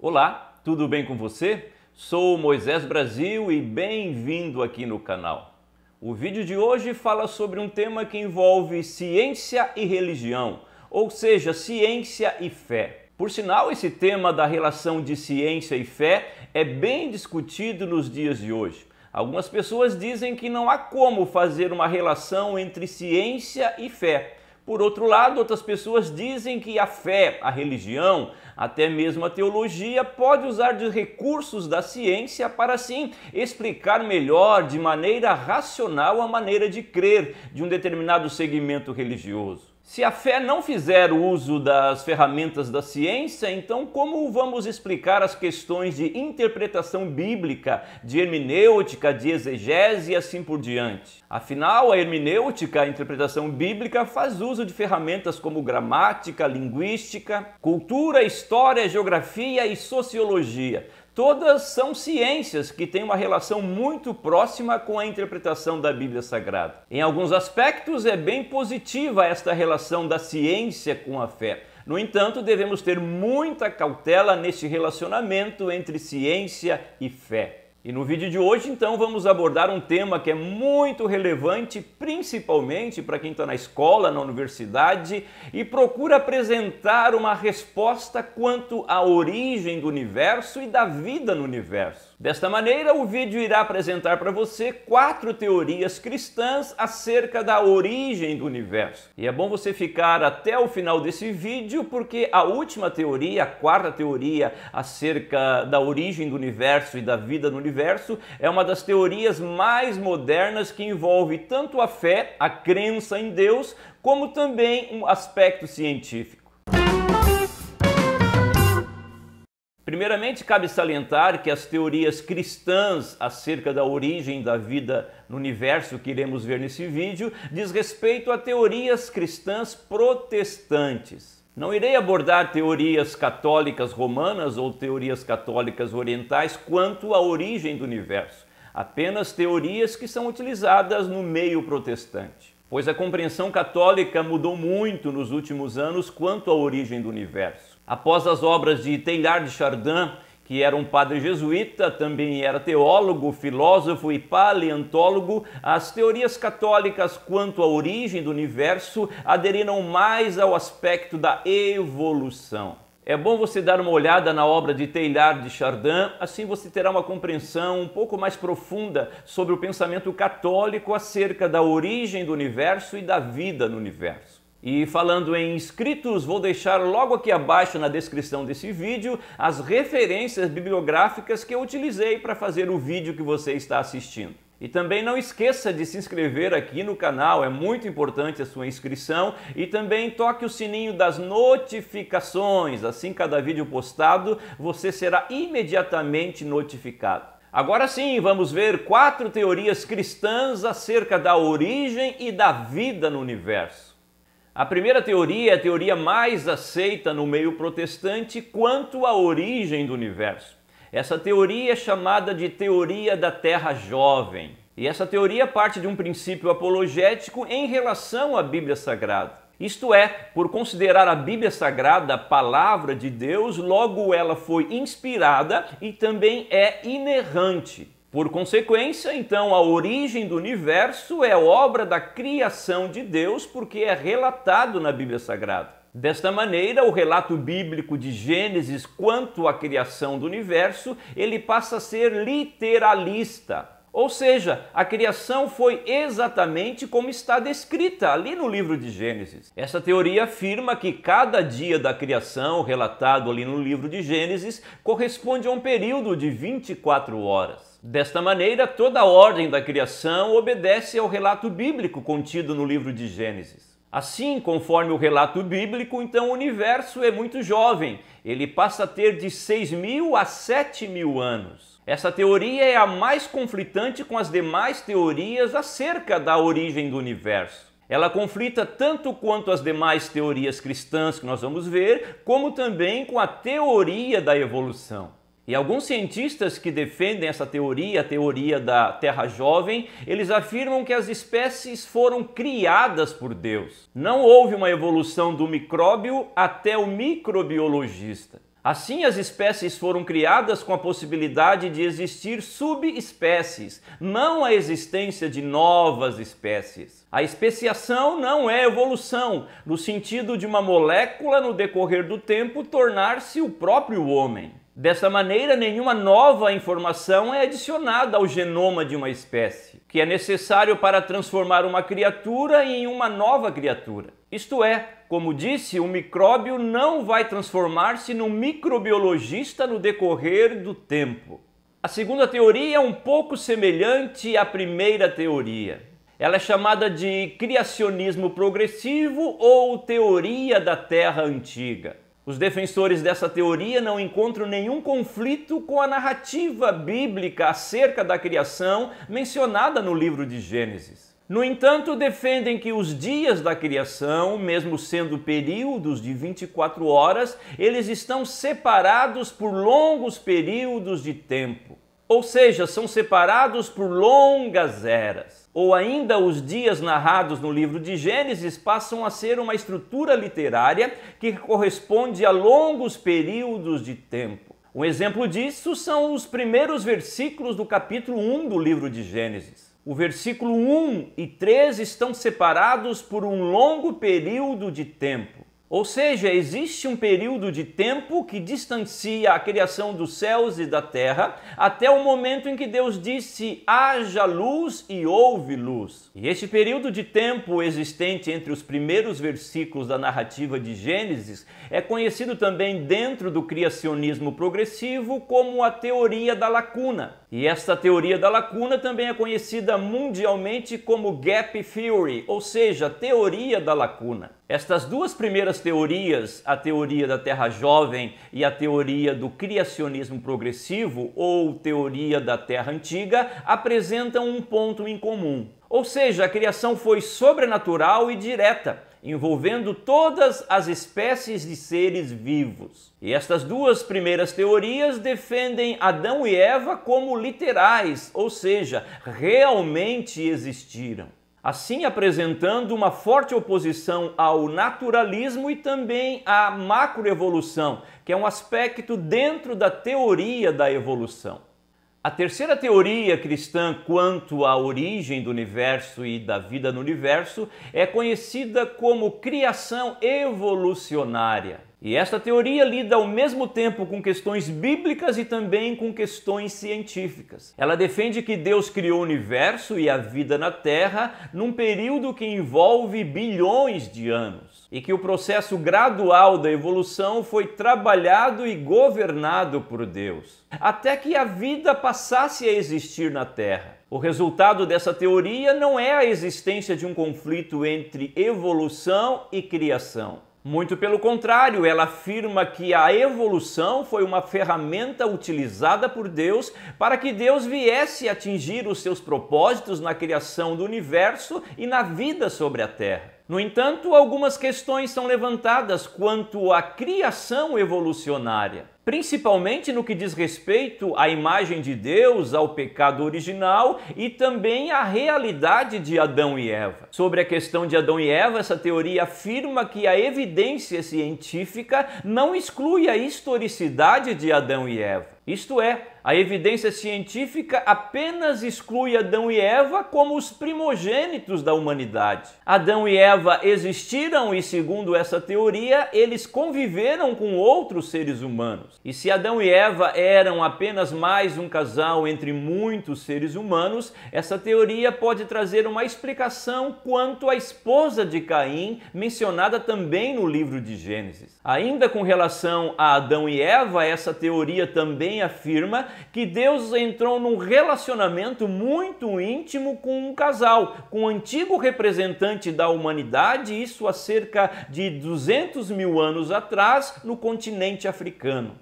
Olá, tudo bem com você? Sou Moisés Brasil e bem-vindo aqui no canal. O vídeo de hoje fala sobre um tema que envolve ciência e religião, ou seja, ciência e fé. Por sinal, esse tema da relação de ciência e fé é bem discutido nos dias de hoje. Algumas pessoas dizem que não há como fazer uma relação entre ciência e fé, por outro lado, outras pessoas dizem que a fé, a religião, até mesmo a teologia, pode usar de recursos da ciência para assim explicar melhor, de maneira racional, a maneira de crer de um determinado segmento religioso. Se a fé não fizer uso das ferramentas da ciência, então como vamos explicar as questões de interpretação bíblica, de hermenêutica, de exegese e assim por diante? Afinal, a hermenêutica, a interpretação bíblica, faz uso de ferramentas como gramática, linguística, cultura, história, geografia e sociologia todas são ciências que têm uma relação muito próxima com a interpretação da Bíblia Sagrada. Em alguns aspectos, é bem positiva esta relação da ciência com a fé. No entanto, devemos ter muita cautela neste relacionamento entre ciência e fé. E no vídeo de hoje, então, vamos abordar um tema que é muito relevante, principalmente para quem está na escola, na universidade e procura apresentar uma resposta quanto à origem do universo e da vida no universo. Desta maneira, o vídeo irá apresentar para você quatro teorias cristãs acerca da origem do universo. E é bom você ficar até o final desse vídeo, porque a última teoria, a quarta teoria acerca da origem do universo e da vida no universo, é uma das teorias mais modernas que envolve tanto a fé, a crença em Deus, como também um aspecto científico. Primeiramente, cabe salientar que as teorias cristãs acerca da origem da vida no universo que iremos ver nesse vídeo diz respeito a teorias cristãs protestantes. Não irei abordar teorias católicas romanas ou teorias católicas orientais quanto à origem do universo, apenas teorias que são utilizadas no meio protestante. Pois a compreensão católica mudou muito nos últimos anos quanto à origem do universo. Após as obras de Teilhard de Chardin, que era um padre jesuíta, também era teólogo, filósofo e paleontólogo, as teorias católicas quanto à origem do universo aderiram mais ao aspecto da evolução. É bom você dar uma olhada na obra de Teilhard de Chardin, assim você terá uma compreensão um pouco mais profunda sobre o pensamento católico acerca da origem do universo e da vida no universo. E falando em inscritos, vou deixar logo aqui abaixo na descrição desse vídeo as referências bibliográficas que eu utilizei para fazer o vídeo que você está assistindo. E também não esqueça de se inscrever aqui no canal, é muito importante a sua inscrição. E também toque o sininho das notificações, assim cada vídeo postado você será imediatamente notificado. Agora sim, vamos ver quatro teorias cristãs acerca da origem e da vida no universo. A primeira teoria é a teoria mais aceita no meio protestante quanto à origem do universo. Essa teoria é chamada de teoria da Terra Jovem. E essa teoria parte de um princípio apologético em relação à Bíblia Sagrada. Isto é, por considerar a Bíblia Sagrada a palavra de Deus, logo ela foi inspirada e também é inerrante. Por consequência, então, a origem do universo é obra da criação de Deus, porque é relatado na Bíblia Sagrada. Desta maneira, o relato bíblico de Gênesis quanto à criação do universo, ele passa a ser literalista. Ou seja, a criação foi exatamente como está descrita ali no livro de Gênesis. Essa teoria afirma que cada dia da criação, relatado ali no livro de Gênesis, corresponde a um período de 24 horas. Desta maneira, toda a ordem da criação obedece ao relato bíblico contido no livro de Gênesis. Assim, conforme o relato bíblico, então o universo é muito jovem. Ele passa a ter de 6 mil a 7 mil anos. Essa teoria é a mais conflitante com as demais teorias acerca da origem do universo. Ela conflita tanto quanto as demais teorias cristãs que nós vamos ver, como também com a teoria da evolução. E alguns cientistas que defendem essa teoria, a teoria da Terra Jovem, eles afirmam que as espécies foram criadas por Deus. Não houve uma evolução do micróbio até o microbiologista. Assim, as espécies foram criadas com a possibilidade de existir subespécies, não a existência de novas espécies. A especiação não é evolução, no sentido de uma molécula, no decorrer do tempo, tornar-se o próprio homem. Dessa maneira, nenhuma nova informação é adicionada ao genoma de uma espécie, que é necessário para transformar uma criatura em uma nova criatura. Isto é, como disse, o micróbio não vai transformar-se num microbiologista no decorrer do tempo. A segunda teoria é um pouco semelhante à primeira teoria. Ela é chamada de criacionismo progressivo ou teoria da Terra Antiga. Os defensores dessa teoria não encontram nenhum conflito com a narrativa bíblica acerca da criação mencionada no livro de Gênesis. No entanto, defendem que os dias da criação, mesmo sendo períodos de 24 horas, eles estão separados por longos períodos de tempo. Ou seja, são separados por longas eras ou ainda os dias narrados no livro de Gênesis passam a ser uma estrutura literária que corresponde a longos períodos de tempo. Um exemplo disso são os primeiros versículos do capítulo 1 do livro de Gênesis. O versículo 1 e 3 estão separados por um longo período de tempo. Ou seja, existe um período de tempo que distancia a criação dos céus e da terra até o momento em que Deus disse: haja luz e houve luz. E este período de tempo existente entre os primeiros versículos da narrativa de Gênesis é conhecido também dentro do criacionismo progressivo como a teoria da lacuna. E esta teoria da lacuna também é conhecida mundialmente como gap theory, ou seja, teoria da lacuna. Estas duas primeiras teorias, a teoria da Terra Jovem e a teoria do criacionismo progressivo ou teoria da Terra Antiga, apresentam um ponto em comum. Ou seja, a criação foi sobrenatural e direta, envolvendo todas as espécies de seres vivos. E estas duas primeiras teorias defendem Adão e Eva como literais, ou seja, realmente existiram. Assim, apresentando uma forte oposição ao naturalismo e também à macroevolução, que é um aspecto dentro da teoria da evolução. A terceira teoria cristã quanto à origem do universo e da vida no universo é conhecida como criação evolucionária. E esta teoria lida ao mesmo tempo com questões bíblicas e também com questões científicas. Ela defende que Deus criou o universo e a vida na Terra num período que envolve bilhões de anos e que o processo gradual da evolução foi trabalhado e governado por Deus, até que a vida passasse a existir na Terra. O resultado dessa teoria não é a existência de um conflito entre evolução e criação muito pelo contrário, ela afirma que a evolução foi uma ferramenta utilizada por Deus para que Deus viesse atingir os seus propósitos na criação do universo e na vida sobre a Terra. No entanto, algumas questões são levantadas quanto à criação evolucionária principalmente no que diz respeito à imagem de Deus, ao pecado original e também à realidade de Adão e Eva. Sobre a questão de Adão e Eva, essa teoria afirma que a evidência científica não exclui a historicidade de Adão e Eva. Isto é, a evidência científica apenas exclui Adão e Eva como os primogênitos da humanidade. Adão e Eva existiram e, segundo essa teoria, eles conviveram com outros seres humanos. E se Adão e Eva eram apenas mais um casal entre muitos seres humanos, essa teoria pode trazer uma explicação quanto à esposa de Caim, mencionada também no livro de Gênesis. Ainda com relação a Adão e Eva, essa teoria também afirma que Deus entrou num relacionamento muito íntimo com um casal, com o um antigo representante da humanidade, isso há cerca de 200 mil anos atrás, no continente africano.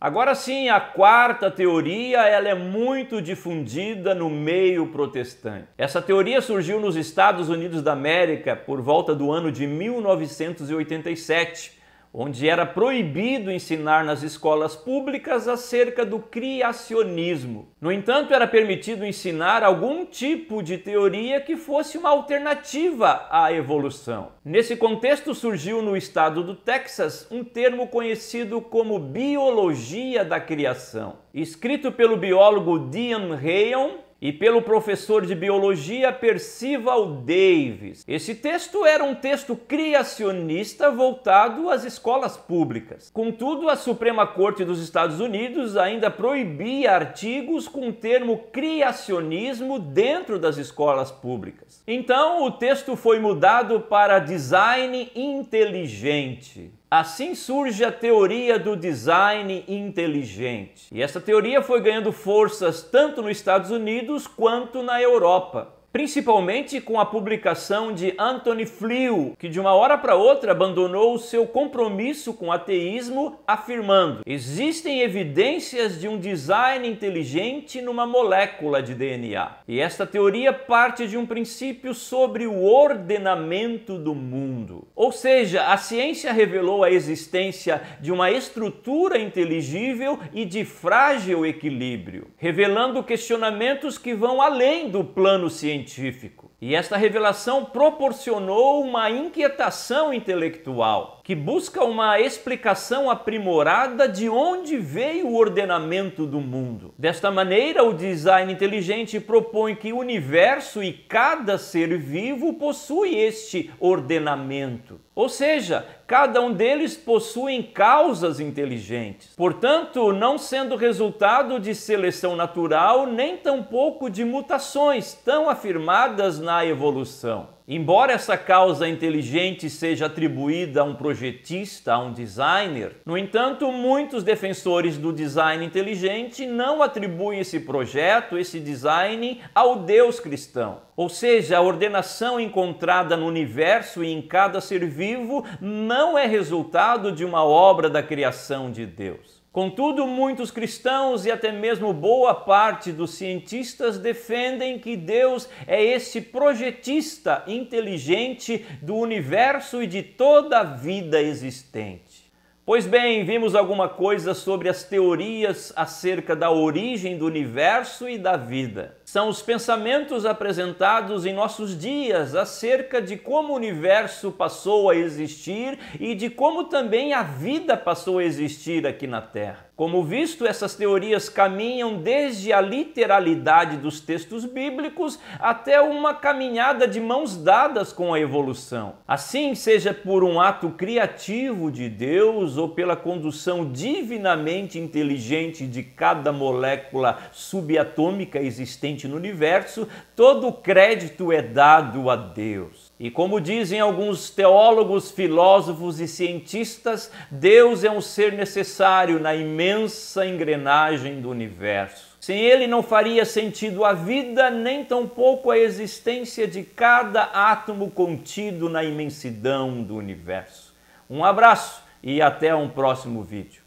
Agora sim, a quarta teoria, ela é muito difundida no meio protestante. Essa teoria surgiu nos Estados Unidos da América por volta do ano de 1987 onde era proibido ensinar nas escolas públicas acerca do criacionismo. No entanto, era permitido ensinar algum tipo de teoria que fosse uma alternativa à evolução. Nesse contexto, surgiu no estado do Texas um termo conhecido como biologia da criação. Escrito pelo biólogo Dean Rayon, e pelo professor de biologia Percival Davis. Esse texto era um texto criacionista voltado às escolas públicas. Contudo, a Suprema Corte dos Estados Unidos ainda proibia artigos com o termo criacionismo dentro das escolas públicas. Então, o texto foi mudado para design inteligente. Assim surge a teoria do design inteligente. E essa teoria foi ganhando forças tanto nos Estados Unidos quanto na Europa principalmente com a publicação de Anthony Flew, que de uma hora para outra abandonou o seu compromisso com o ateísmo, afirmando: "Existem evidências de um design inteligente numa molécula de DNA". E esta teoria parte de um princípio sobre o ordenamento do mundo. Ou seja, a ciência revelou a existência de uma estrutura inteligível e de frágil equilíbrio, revelando questionamentos que vão além do plano científico científico. E esta revelação proporcionou uma inquietação intelectual que busca uma explicação aprimorada de onde veio o ordenamento do mundo. Desta maneira, o design inteligente propõe que o universo e cada ser vivo possui este ordenamento. Ou seja, cada um deles possuem causas inteligentes. Portanto, não sendo resultado de seleção natural, nem tampouco de mutações tão afirmadas na evolução. Embora essa causa inteligente seja atribuída a um projetista, a um designer, no entanto, muitos defensores do design inteligente não atribuem esse projeto, esse design, ao Deus cristão. Ou seja, a ordenação encontrada no universo e em cada ser vivo não é resultado de uma obra da criação de Deus. Contudo, muitos cristãos e até mesmo boa parte dos cientistas defendem que Deus é esse projetista inteligente do universo e de toda a vida existente. Pois bem, vimos alguma coisa sobre as teorias acerca da origem do universo e da vida são os pensamentos apresentados em nossos dias acerca de como o universo passou a existir e de como também a vida passou a existir aqui na Terra. Como visto, essas teorias caminham desde a literalidade dos textos bíblicos até uma caminhada de mãos dadas com a evolução. Assim, seja por um ato criativo de Deus ou pela condução divinamente inteligente de cada molécula subatômica existente existente no universo, todo o crédito é dado a Deus. E como dizem alguns teólogos, filósofos e cientistas, Deus é um ser necessário na imensa engrenagem do universo. Sem ele não faria sentido a vida, nem tampouco a existência de cada átomo contido na imensidão do universo. Um abraço e até um próximo vídeo.